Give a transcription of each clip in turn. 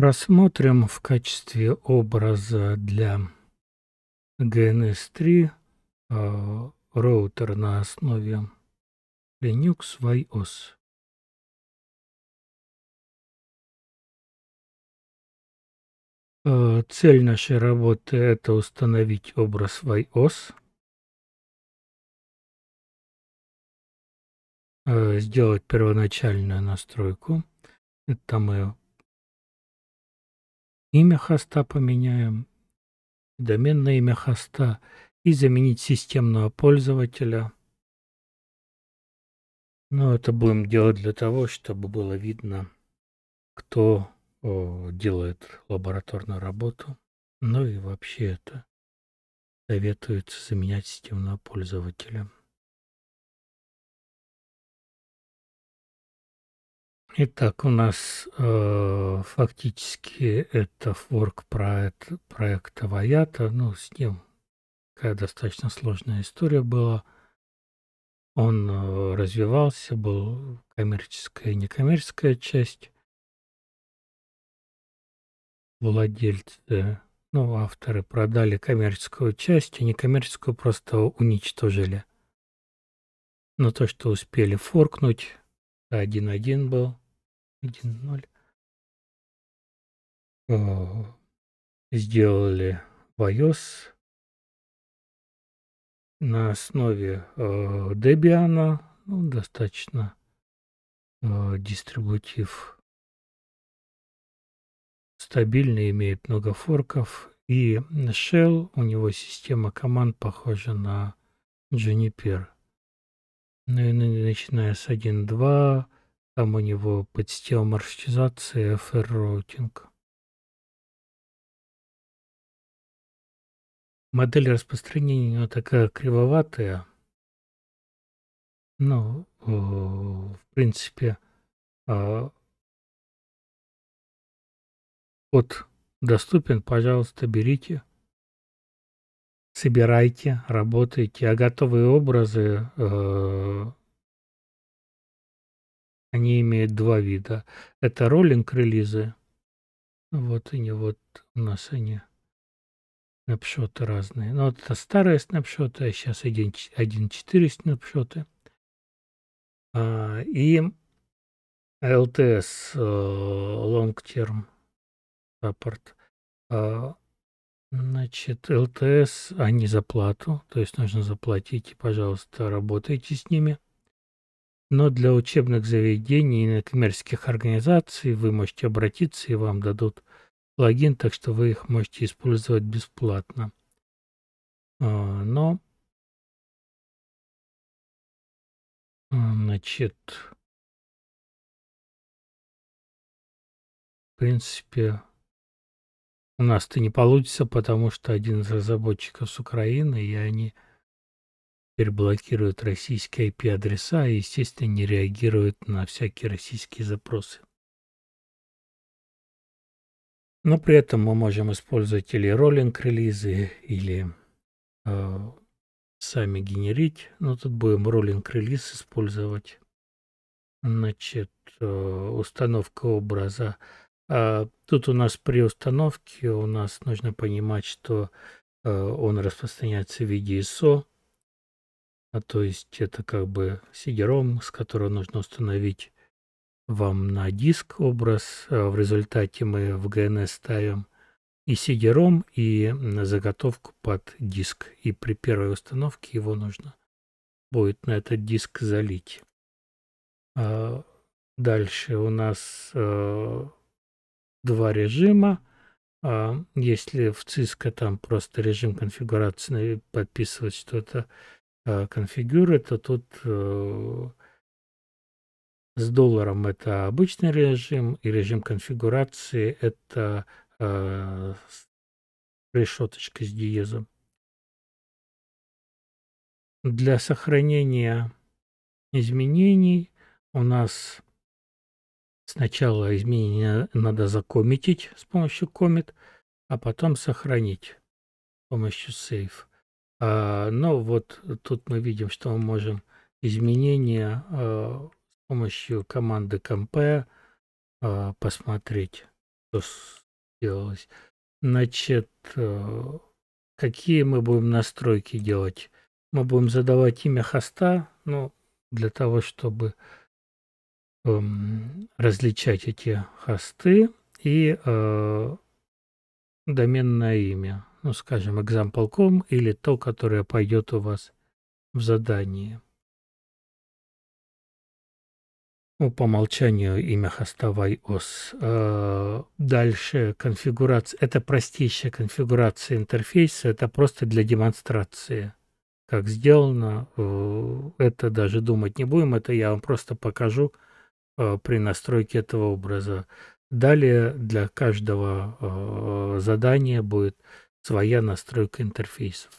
рассмотрим в качестве образа для GNS3 э, роутер на основе Linux YOS. Э, цель нашей работы – это установить образ YOS, э, сделать первоначальную настройку. Это мы имя хоста поменяем, доменное имя хоста и заменить системного пользователя. Но это будем делать для того, чтобы было видно, кто э, делает лабораторную работу. Ну и вообще это советуется заменять системного пользователя. Итак, у нас э, фактически это форк проект, проекта Ваята. Ну, с ним такая достаточно сложная история была. Он э, развивался, был коммерческая и некоммерческая часть. Владельцы, ну, авторы продали коммерческую часть, а некоммерческую просто уничтожили. Но то, что успели форкнуть, 1.1 был, 1.0 э, сделали в iOS на основе э, Debian, ну, достаточно э, дистрибутив стабильный, имеет много форков. И Shell, у него система команд похожа на Juniper. Ну и ну, начиная с 1.2, там у него подстил маршизация и ферроутинг. Модель распространения у него такая кривоватая. Ну, э, в принципе, а вот доступен, пожалуйста, берите, собирайте, работайте. А готовые образы э, они имеют два вида. Это роллинг-релизы. Вот они вот у нас они. Снапшоты разные. Но ну, вот это старые снапшоты, а сейчас 1.4 снапшоты. А, и LTS э, Long Term Support. А, значит, LTS, они за плату, то есть нужно заплатить, и, пожалуйста, работайте с ними но для учебных заведений и на коммерческих организаций вы можете обратиться и вам дадут логин, так что вы их можете использовать бесплатно. А, но, а, значит, в принципе, у нас-то не получится, потому что один из разработчиков с Украины, и они теперь блокируют российские IP-адреса и, естественно, не реагируют на всякие российские запросы. Но при этом мы можем использовать или роллинг-релизы, или э, сами генерить. Но тут будем роллинг-релиз использовать. Значит, э, установка образа. А тут у нас при установке у нас нужно понимать, что э, он распространяется в виде ISO. А то есть это как бы CD-ROM, с которого нужно установить вам на диск образ. А в результате мы в GNS ставим и CD-ROM, и заготовку под диск. И при первой установке его нужно будет на этот диск залить. А дальше у нас э, два режима. А если в Cisco там просто режим конфигурации подписывать что-то, Э, конфигюр, это тут э, с долларом это обычный режим, и режим конфигурации это э, решеточка с диезом. Для сохранения изменений у нас сначала изменения надо закоммитить с помощью commit, а потом сохранить с помощью save. А, но вот тут мы видим, что мы можем изменения а, с помощью команды Compare а, посмотреть, что сделалось. Значит, какие мы будем настройки делать? Мы будем задавать имя хоста, ну, для того, чтобы эм, различать эти хосты и доменное имя ну, скажем, example.com или то, которое пойдет у вас в задании. Ну, по умолчанию имя хоста вай-ос. Э, дальше конфигурация. Это простейшая конфигурация интерфейса. Это просто для демонстрации. Как сделано, э, это даже думать не будем. Это я вам просто покажу э, при настройке этого образа. Далее для каждого задания будет своя настройка интерфейсов.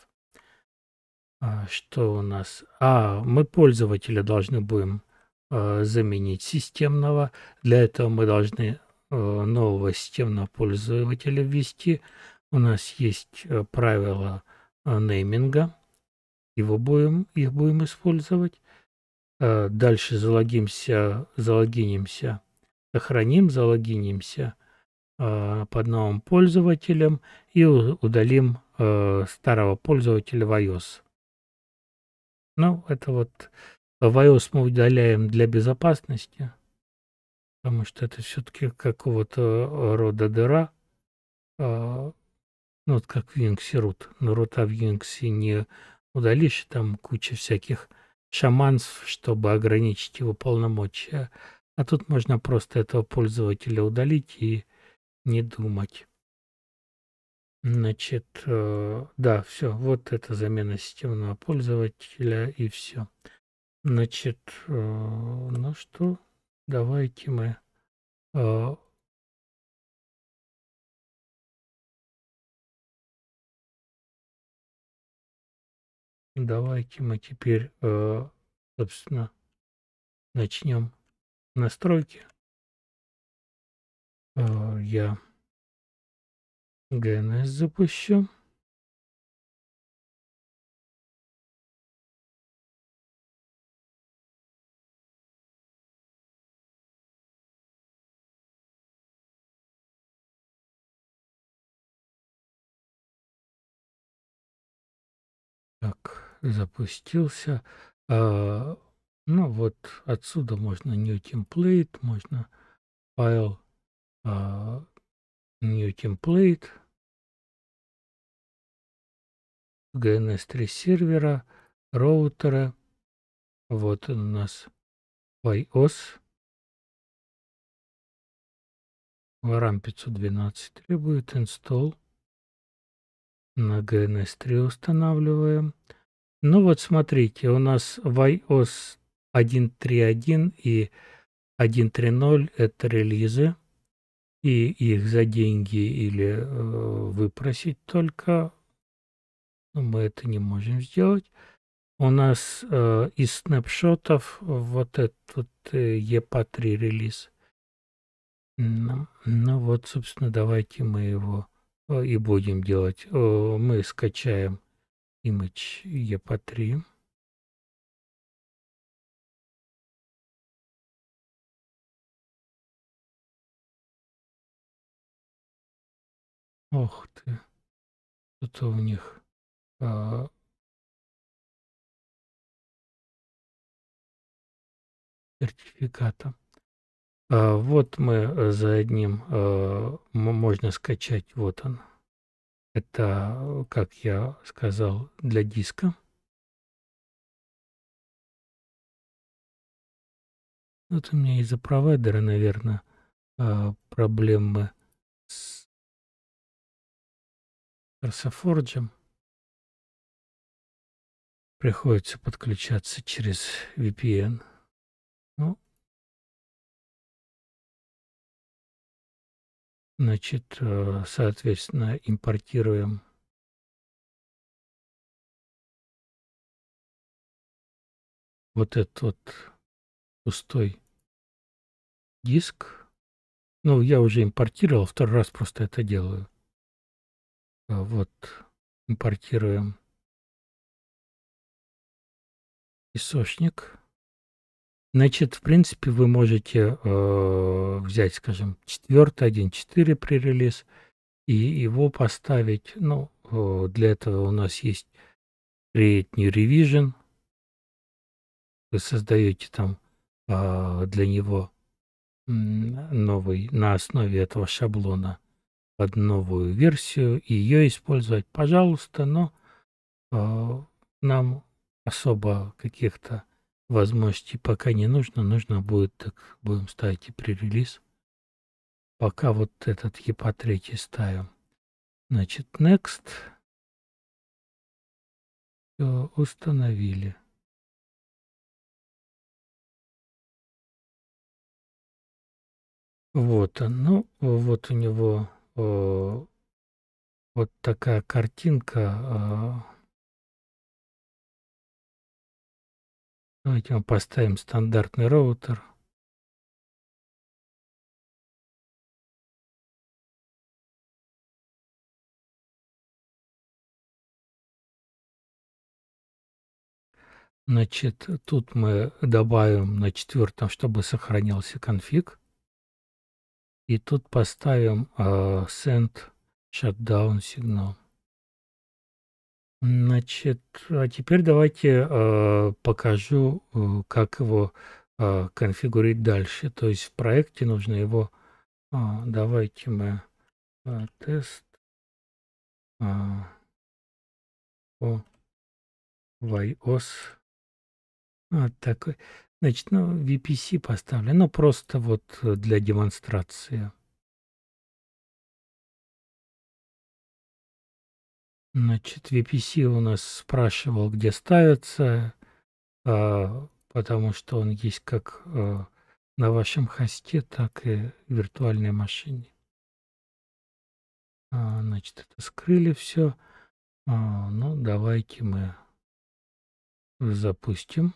А, что у нас? А, мы пользователя должны будем а, заменить системного. Для этого мы должны а, нового системного пользователя ввести. У нас есть правила нейминга. Его будем, их будем использовать. дальше залогимся, залогинимся, сохраним, залогинимся Э, под новым пользователем и удалим э, старого пользователя в iOS. Ну, это вот э, в iOS мы удаляем для безопасности, потому что это все-таки какого-то рода дыра. Ну, вот как Винкси рут. Но рута в Винкси не удалишь, там куча всяких шаманств, чтобы ограничить его полномочия. А тут можно просто этого пользователя удалить и не думать. Значит, э, да, все, вот это замена системного пользователя и все. Значит, э, ну что, давайте мы... Э, давайте мы теперь, собственно, начнем настройки. А, я DNS запущу. Так, запустился. А, ну вот отсюда можно new template, можно файл uh, New Template, GNS3 сервера, роутера. Вот у нас IOS, RAM 512 требует install. На GNS3 устанавливаем. Ну вот смотрите, у нас IOS 1.3.1 и 1.3.0 это релизы и их за деньги или э, выпросить только. Но ну, мы это не можем сделать. У нас э, из снапшотов вот этот э, EPA3 релиз. Ну, ну вот, собственно, давайте мы его э, и будем делать. Э, мы скачаем image EPA3. Ох ты. Что-то у них... А... сертификата. А вот мы за одним, а, можно скачать, вот он. Это, как я сказал, для диска. Вот у меня из-за провайдера, наверное, а, проблемы с Персофорджем. Приходится подключаться через VPN. Ну, значит, э, соответственно, импортируем вот этот вот пустой диск. Ну, я уже импортировал, второй раз просто это делаю. А, вот, импортируем песочник. Значит, в принципе, вы можете э, взять, скажем, 4, 1.4 пререлиз и его поставить. Ну, э, для этого у нас есть Create New Revision. Вы создаете там э, для него новый на основе этого шаблона под новую версию и ее использовать, пожалуйста, но э, нам особо каких-то возможностей пока не нужно. Нужно будет, так будем ставить и пререлиз. Пока вот этот ЕПА-3 ставим. Значит, next. Все, установили. Вот оно, ну, вот у него Э, вот такая картинка. Э, давайте мы поставим стандартный роутер. Значит, тут мы добавим на четвертом, чтобы сохранился конфиг. И тут поставим э, send shutdown сигнал. Значит, а теперь давайте э, покажу, э, как его э, конфигурить дальше. То есть в проекте нужно его... Э, давайте мы тест э, по YOS. Вот такой. Значит, ну, VPC поставлю, ну, просто вот э, для демонстрации. Значит, VPC у нас спрашивал, где ставится, а, потому что он есть как э, на вашем хосте, так и в виртуальной машине. А, значит, это скрыли все. А, ну, давайте мы запустим.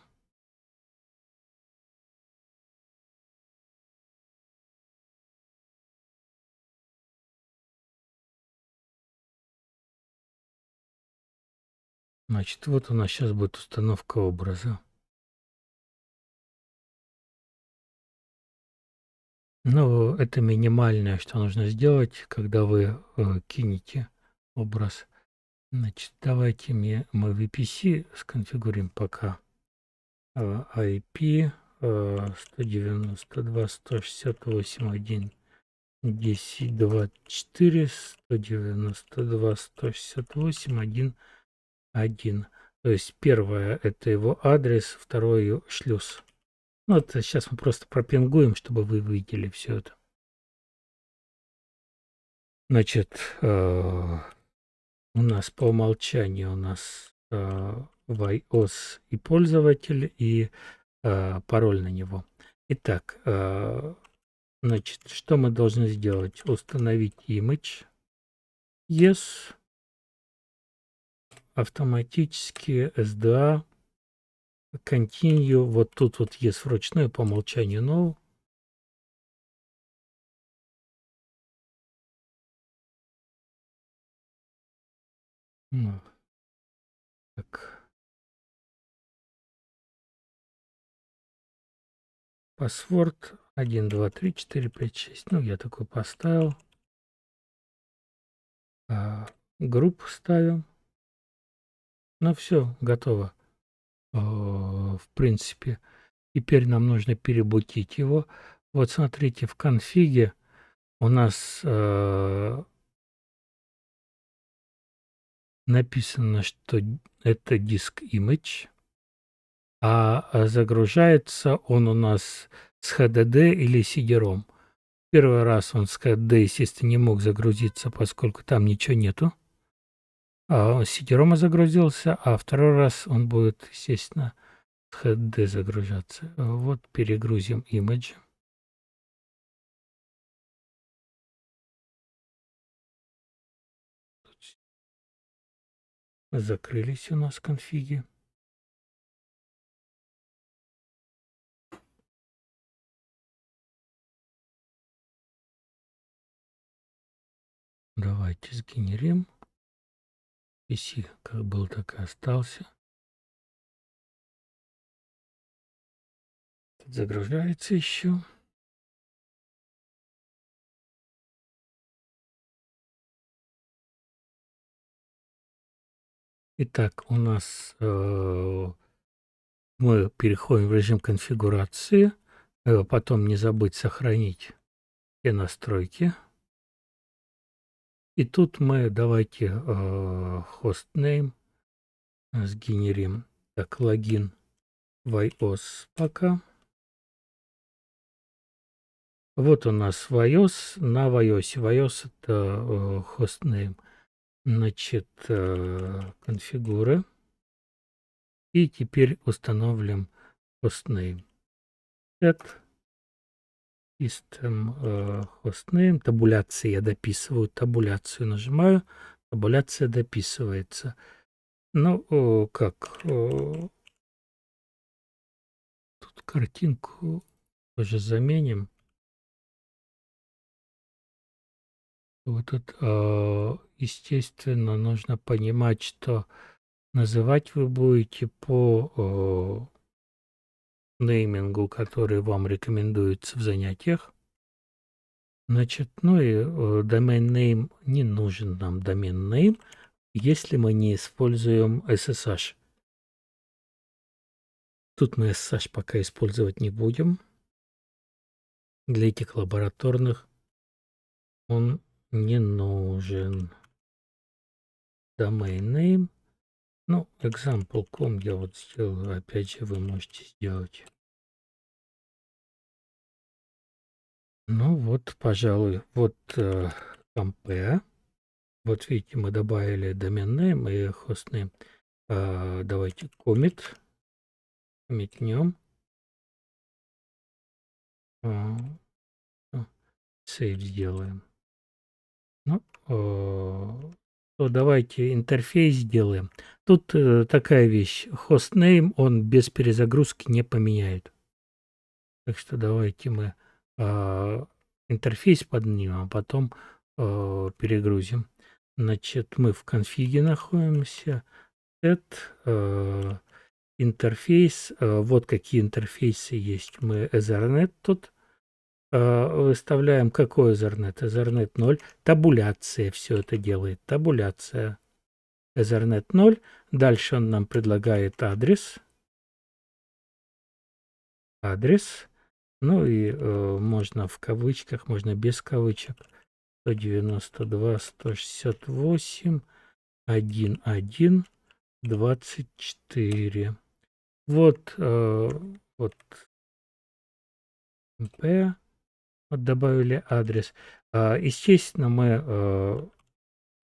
Значит, вот у нас сейчас будет установка образа. Ну, это минимальное, что нужно сделать, когда вы э, кинете образ. Значит, давайте мне, мы VPC сконфигурим пока. Э, IP э, 192.168.1 10.24 192.168.1 один, То есть первое это его адрес, второй шлюз. Ну, это сейчас мы просто пропингуем, чтобы вы видели все это. Значит, э, у нас по умолчанию у нас э, iOS и пользователь, и э, пароль на него. Итак, э, значит, что мы должны сделать? Установить image. Yes автоматически SDA continue, вот тут вот есть вручную по умолчанию no. Ну, так. Паспорт 1, 2, 3, 4, 5, 6. Ну, я такой поставил. А, группу ставим. Ну все, готово. Э, в принципе, теперь нам нужно перебутить его. Вот смотрите, в конфиге у нас э, написано, что это диск image, а, а загружается он у нас с HDD или CD-ROM. Первый раз он с HDD, естественно, не мог загрузиться, поскольку там ничего нету. CD-ROM а, загрузился, а второй раз он будет, естественно, с HD загружаться. Вот перегрузим имидж. Закрылись у нас конфиги. Давайте сгенерим. PC как был, так и остался. Тут загружается еще. Итак, у нас э, мы переходим в режим конфигурации. Э, потом не забыть сохранить все настройки. И тут мы давайте э, hostname э, сгенерим. Так, логин YOS пока. Вот у нас YOS на YOS. YOS это э, hostname. Значит, э, конфигуры. И теперь установим hostname. Это System э, Hostname, табуляции я дописываю, табуляцию нажимаю, табуляция дописывается. Ну, о, э, как? О, э, тут картинку тоже заменим. Вот тут, э, естественно, нужно понимать, что называть вы будете по э, неймингу, который вам рекомендуется в занятиях. Значит, ну и э, домен name не нужен нам домен name, если мы не используем SSH. Тут мы SSH пока использовать не будем. Для этих лабораторных он не нужен. Domain name ну, example.com я вот сделал, опять же, вы можете сделать. Ну вот, пожалуй, вот э, компе. Вот видите, мы добавили доменные name и хостнейм. Э, давайте commit. Метнем. Сейв э, э, сделаем. Ну, э, то давайте интерфейс сделаем. Тут э, такая вещь. Хостнейм он без перезагрузки не поменяет. Так что давайте мы э, интерфейс поднимем, а потом э, перегрузим. Значит, мы в конфиге находимся. Set, э, интерфейс. Э, вот какие интерфейсы есть. Мы Ethernet тут э, выставляем. Какой Ethernet? Ethernet 0. Табуляция все это делает. Табуляция. Ethernet 0. Дальше он нам предлагает адрес. Адрес. Ну и э, можно в кавычках, можно без кавычек. 192, 168, 1, 1, 24. Вот, э, вот МП. Вот добавили адрес. А, естественно, мы э,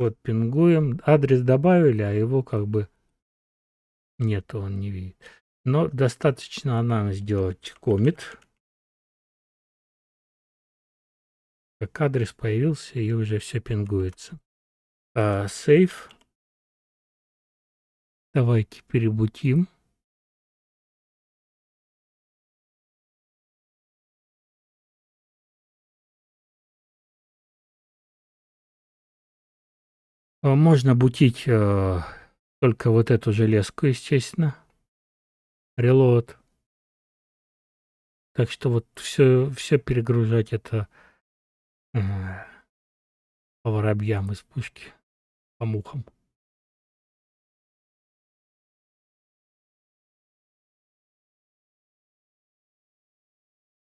вот пингуем, адрес добавили, а его как бы нет, он не видит. Но достаточно нам сделать комит. Как адрес появился и уже все пингуется. А, save. Давайте перебутим. Э, можно бутить э, только вот эту железку, естественно. Релот. Так что вот все, все перегружать это э, по воробьям из пушки, по мухам.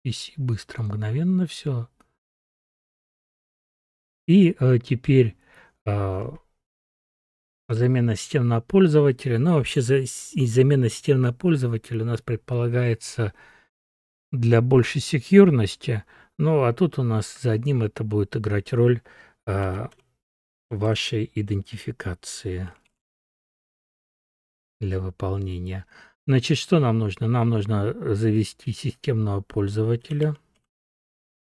PC быстро, мгновенно все. И э, теперь а, замена системного пользователя. но ну, вообще за, и замена системного пользователя у нас предполагается для большей секьюрности. Ну, а тут у нас за одним это будет играть роль э, вашей идентификации для выполнения. Значит, что нам нужно? Нам нужно завести системного пользователя.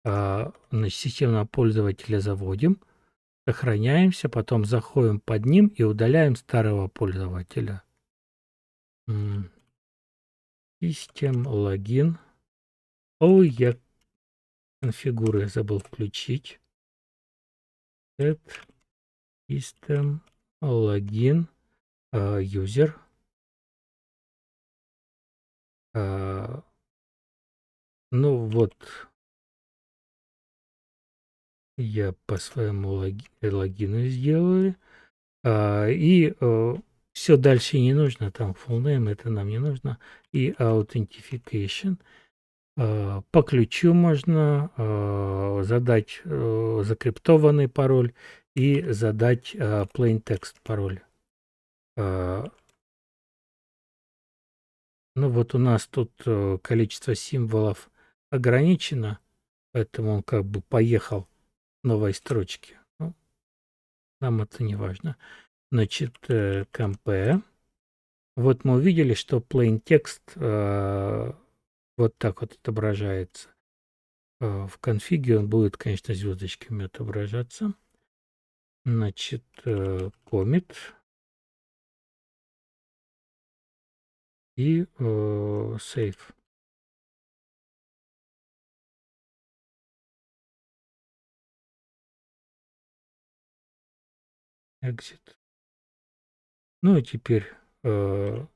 Э, значит, системного пользователя заводим сохраняемся, потом заходим под ним и удаляем старого пользователя. System login. Ой, я конфигуры забыл включить. Set system login user. А, а, ну вот, я по своему логи, логину сделали. А, и а, э, все дальше не нужно, там full name, это нам не нужно. И authentication. А, по ключу можно а, задать а, закриптованный пароль и задать а, plain text пароль. А, ну вот у нас тут количество символов ограничено, поэтому он как бы поехал новой строчки. Ну, нам это не важно. Значит, э, компе. Вот мы увидели, что plain text э, вот так вот отображается. Э, в конфиге он будет, конечно, звездочками отображаться. Значит, э, commit. И э, save. Exit. Ну и теперь... Э,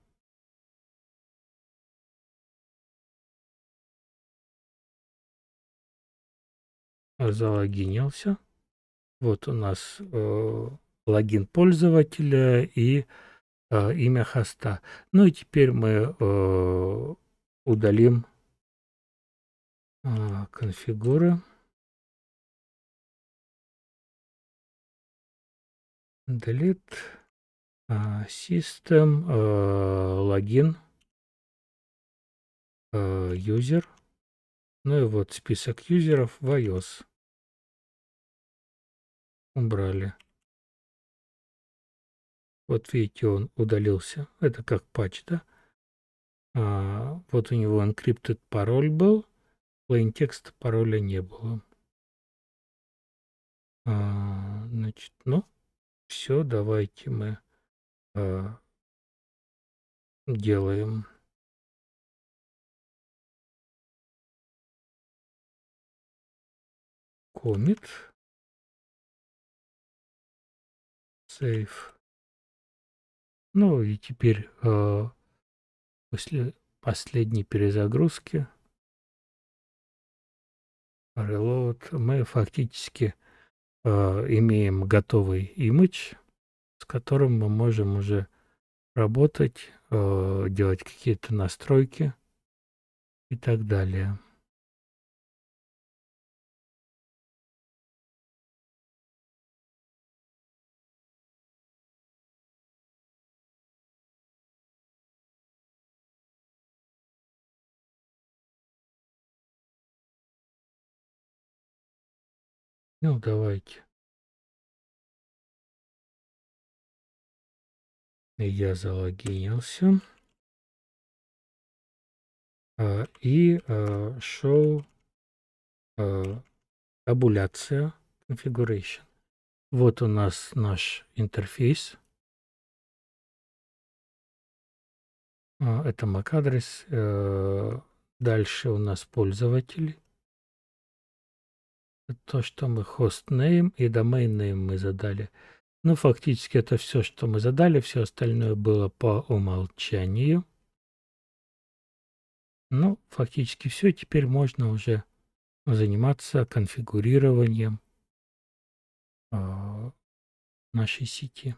залогинился. Вот у нас э, логин пользователя и э, имя хоста. Ну и теперь мы э, удалим э, конфигуры. Delete. Э, system. Логин. Э, э, user Ну и вот список юзеров в iOS. Убрали. Вот видите, он удалился. Это как патч, да? А, вот у него encrypted пароль был. Plain текст пароля не было. А, значит, ну, все давайте мы э, делаем. комит, Save. Ну и теперь э, после последней перезагрузки reload мы фактически Э, имеем готовый имидж, с которым мы можем уже работать, э, делать какие-то настройки и так далее. Ну, давайте. Я залогинился. А, и а, шел табуляция а, configuration. Вот у нас наш интерфейс. Это MAC адрес. Э, дальше у нас пользователи то, что мы хост хостнейм и домейн-нейм мы задали. Ну, фактически это все, что мы задали, все остальное было по умолчанию. Ну, фактически все, теперь можно уже заниматься конфигурированием а, нашей сети.